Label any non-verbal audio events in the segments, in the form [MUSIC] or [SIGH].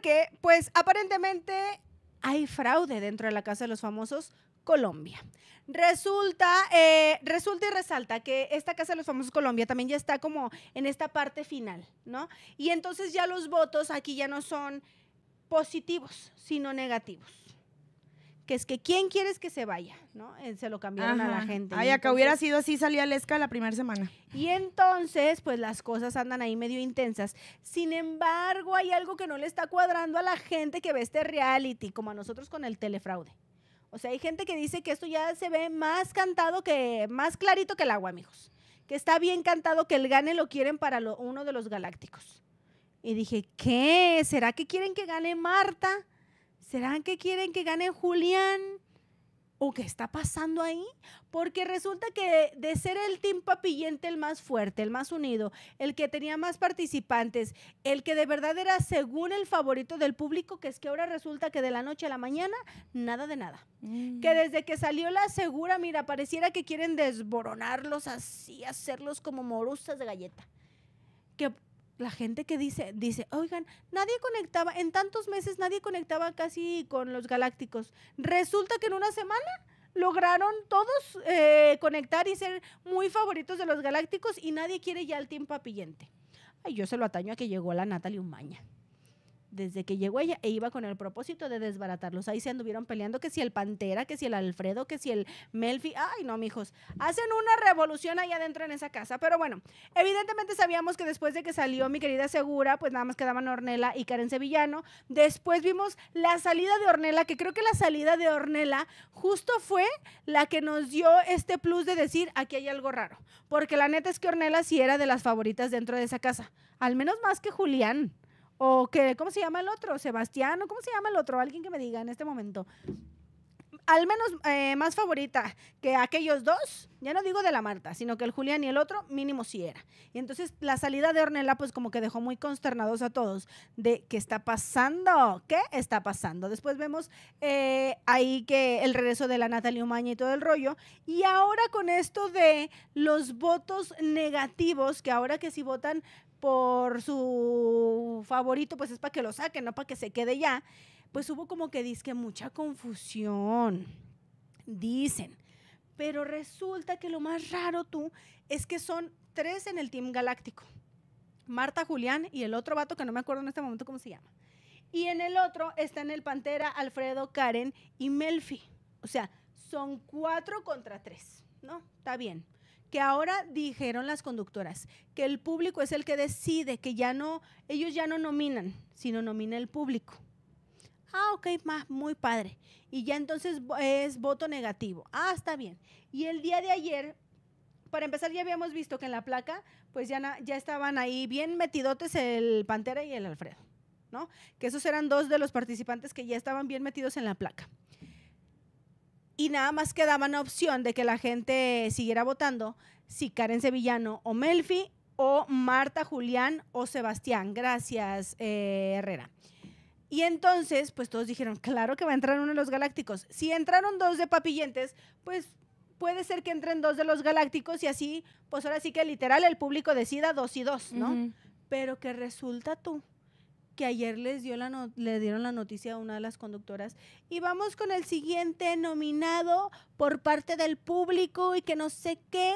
que pues, aparentemente hay fraude dentro de la Casa de los Famosos Colombia. Resulta, eh, resulta y resalta que esta Casa de los Famosos Colombia también ya está como en esta parte final, ¿no? Y entonces ya los votos aquí ya no son positivos, sino negativos que es que ¿quién quieres que se vaya? ¿No? Eh, se lo cambiaron a la gente. Ay, acá hubiera sido así, salía Lesca la primera semana. Y entonces, pues las cosas andan ahí medio intensas. Sin embargo, hay algo que no le está cuadrando a la gente que ve este reality, como a nosotros con el telefraude. O sea, hay gente que dice que esto ya se ve más cantado que, más clarito que el agua, amigos. Que está bien cantado, que el gane lo quieren para uno de los galácticos. Y dije, ¿qué? ¿Será que quieren que gane Marta? ¿Serán que quieren que gane Julián? ¿O qué está pasando ahí? Porque resulta que de, ser el team papillente el más fuerte, el más unido, el que tenía más participantes, el que de verdad era según el favorito del público, que es que ahora resulta que de la noche a la mañana, nada de nada. Mm. Que desde que salió la segura, mira, pareciera que quieren desboronarlos así, hacerlos como morustas de galleta. Que la gente que dice, dice, oigan, nadie conectaba, en tantos meses nadie conectaba casi con los galácticos. Resulta que en una semana lograron todos eh, conectar y ser muy favoritos de los galácticos y nadie quiere ya el tiempo Papillente. Ay, yo se lo ataño a que llegó la Natalie Umaña desde que llegó ella e iba con el propósito de desbaratarlos. Ahí se anduvieron peleando que si el Pantera, que si el Alfredo, que si el Melfi. Ay, no, mijos. Hacen una revolución ahí adentro en esa casa. Pero bueno, evidentemente sabíamos que después de que salió mi querida Segura, pues nada más quedaban Ornella y Karen Sevillano. Después vimos la salida de Ornella, que creo que la salida de Ornella justo fue la que nos dio este plus de decir aquí hay algo raro. Porque la neta es que Ornella sí era de las favoritas dentro de esa casa. Al menos más que Julián. O que, ¿cómo se llama el otro? Sebastián, ¿cómo se llama el otro? Alguien que me diga en este momento. Al menos eh, más favorita que aquellos dos, ya no digo de la Marta, sino que el Julián y el otro mínimo sí era. Y entonces la salida de Ornella pues como que dejó muy consternados a todos de qué está pasando, qué está pasando. Después vemos eh, ahí que el regreso de la Natalie Umaña y todo el rollo. Y ahora con esto de los votos negativos, que ahora que si votan por su favorito, pues es para que lo saquen, no para que se quede ya, pues hubo como que dice mucha confusión, dicen. Pero resulta que lo más raro tú es que son tres en el Team Galáctico. Marta Julián y el otro vato que no me acuerdo en este momento cómo se llama. Y en el otro en el Pantera, Alfredo, Karen y Melfi. O sea, son cuatro contra tres, ¿no? Está bien que ahora dijeron las conductoras, que el público es el que decide, que ya no, ellos ya no nominan, sino nomina el público. Ah, ok, más, muy padre. Y ya entonces es voto negativo. Ah, está bien. Y el día de ayer, para empezar, ya habíamos visto que en la placa, pues ya, ya estaban ahí bien metidotes el Pantera y el Alfredo, ¿no? Que esos eran dos de los participantes que ya estaban bien metidos en la placa y nada más quedaba una opción de que la gente siguiera votando si Karen Sevillano o Melfi o Marta Julián o Sebastián. Gracias, eh, Herrera. Y entonces, pues todos dijeron, claro que va a entrar uno de los galácticos. Si entraron dos de papillentes, pues puede ser que entren dos de los galácticos y así, pues ahora sí que literal el público decida dos y dos, ¿no? Pero que resulta tú que ayer les le dieron la noticia a una de las conductoras. Y vamos con el siguiente nominado por parte del público y que no sé qué.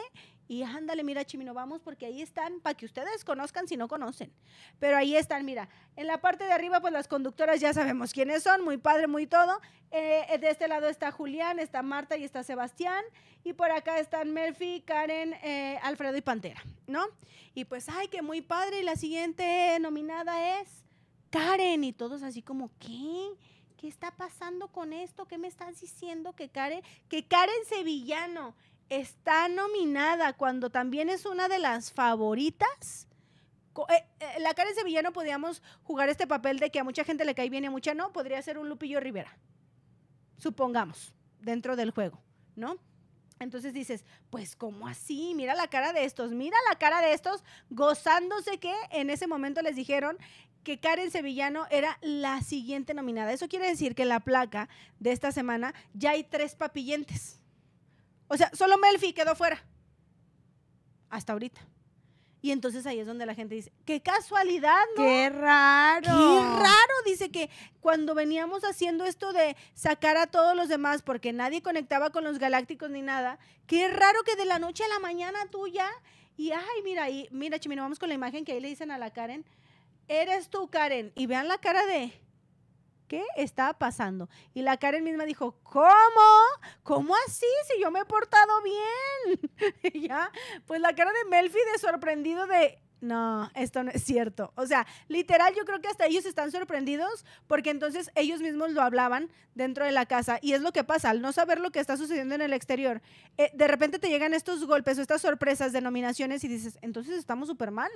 Y ándale, mira, Chimino, vamos porque ahí están, para que ustedes conozcan si no conocen. Pero ahí están, mira, en la parte de arriba, pues las conductoras ya sabemos quiénes son, muy padre, muy todo. Eh, de este lado está Julián, está Marta y está Sebastián. Y por acá están Melfi, Karen, eh, Alfredo y Pantera, ¿no? Y pues, ay, que muy padre. Y la siguiente nominada es Karen, y todos así como, ¿qué? ¿Qué está pasando con esto? ¿Qué me estás diciendo que Karen, que Karen Sevillano está nominada cuando también es una de las favoritas? Eh, eh, la Karen Sevillano podíamos jugar este papel de que a mucha gente le cae bien y a mucha no, podría ser un Lupillo Rivera, supongamos, dentro del juego, ¿no? Entonces dices, pues ¿cómo así? Mira la cara de estos, mira la cara de estos gozándose que en ese momento les dijeron que Karen Sevillano era la siguiente nominada. Eso quiere decir que la placa de esta semana ya hay tres papillentes. O sea, solo Melfi quedó fuera. Hasta ahorita. Y entonces ahí es donde la gente dice, qué casualidad, ¿no? Qué raro. Qué raro, dice que cuando veníamos haciendo esto de sacar a todos los demás porque nadie conectaba con los galácticos ni nada, qué raro que de la noche a la mañana tú ya, y ay, mira, ahí, mira, Chimino, vamos con la imagen que ahí le dicen a la Karen, eres tú, Karen. Y vean la cara de, ¿qué está pasando? Y la Karen misma dijo, ¿cómo? ¿Cómo así? Si yo me he portado bien. [LAUGHS] ya, pues la cara de Melfi de sorprendido de, no, esto no es cierto. O sea, literal, yo creo que hasta ellos están sorprendidos porque entonces ellos mismos lo hablaban dentro de la casa y es lo que pasa, al no saber lo que está sucediendo en el exterior, eh, de repente te llegan estos golpes o estas sorpresas, denominaciones y dices, entonces estamos súper mal.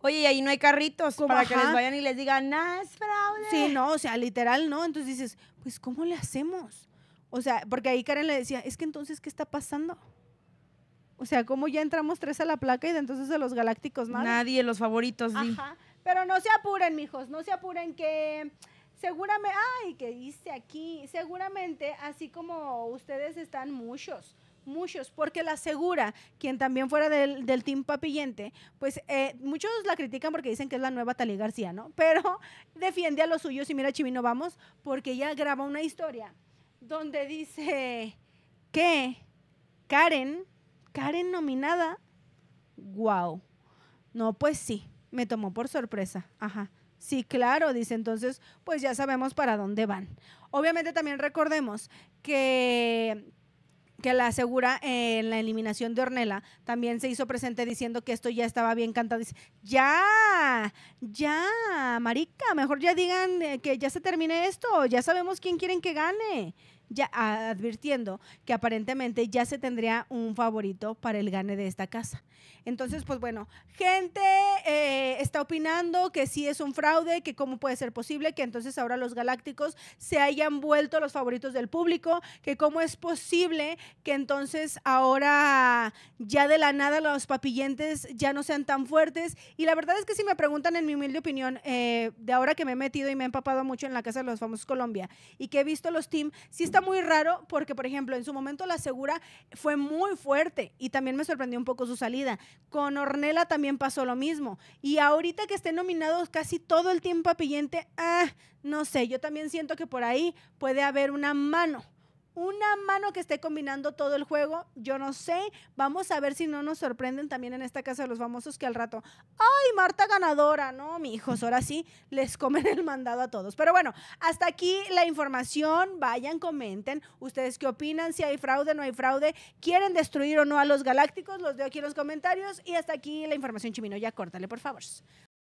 Oye, y ahí no hay carritos como, para que les vayan y les digan, no, es fraude. Sí, no, o sea, literal, ¿no? Entonces dices, pues, ¿cómo le hacemos? O sea, porque ahí Karen le decía, es que entonces, ¿qué está pasando? O sea, ¿cómo ya entramos tres a la placa y de entonces a los galácticos ¿no? Nadie, los favoritos, sí. Ajá. Pero no se apuren, mijos, no se apuren que seguramente, ay, ¿qué dice aquí? Seguramente, así como ustedes están muchos, muchos, porque la segura, quien también fuera del, Team Papillente, pues eh, muchos la critican porque dicen que es la nueva Talí García, ¿no? Pero [LAUGHS] defiende a los suyos y mira, Chivino, vamos, porque ella graba una historia donde dice que Karen, Karen nominada, wow. No, pues sí, me tomó por sorpresa, ajá. Sí, claro, dice entonces, pues ya sabemos para dónde van. Obviamente también recordemos que que la asegura en la eliminación de Ornella, también se hizo presente diciendo que esto ya estaba bien cantado. Dice, ya, ya, marica, mejor ya digan eh, que ya se termine esto, ya sabemos quién quieren que gane ya advirtiendo que aparentemente ya se tendría un favorito para el gane de esta casa. Entonces, pues bueno, gente eh, está opinando que sí es un fraude, que cómo puede ser posible que entonces ahora los galácticos se hayan vuelto los favoritos del público, que cómo es posible que entonces ahora ya de la nada los papillentes ya no sean tan fuertes. Y la verdad es que si me preguntan en mi humilde opinión, eh, de ahora que me he metido y me he empapado mucho en la Casa de los Famosos Colombia y que he visto los team, si está muy raro porque, por ejemplo, en su momento la Segura fue muy fuerte y también me sorprendió un poco su salida. Con Ornella también pasó lo mismo. Y ahorita que estén nominados casi todo el tiempo a Pillente, ah, no sé, yo también siento que por ahí puede haber una mano una mano que esté combinando todo el juego, yo no sé. Vamos a ver si no nos sorprenden también en esta casa de los famosos que al rato, ¡ay, Marta ganadora! No, mi hijos, ahora sí les comen el mandado a todos. Pero bueno, hasta aquí la información. Vayan, comenten ustedes qué opinan, si hay fraude, no hay fraude, quieren destruir o no a los galácticos, los veo aquí en los comentarios. Y hasta aquí la información, Chimino. Ya córtale, por favor.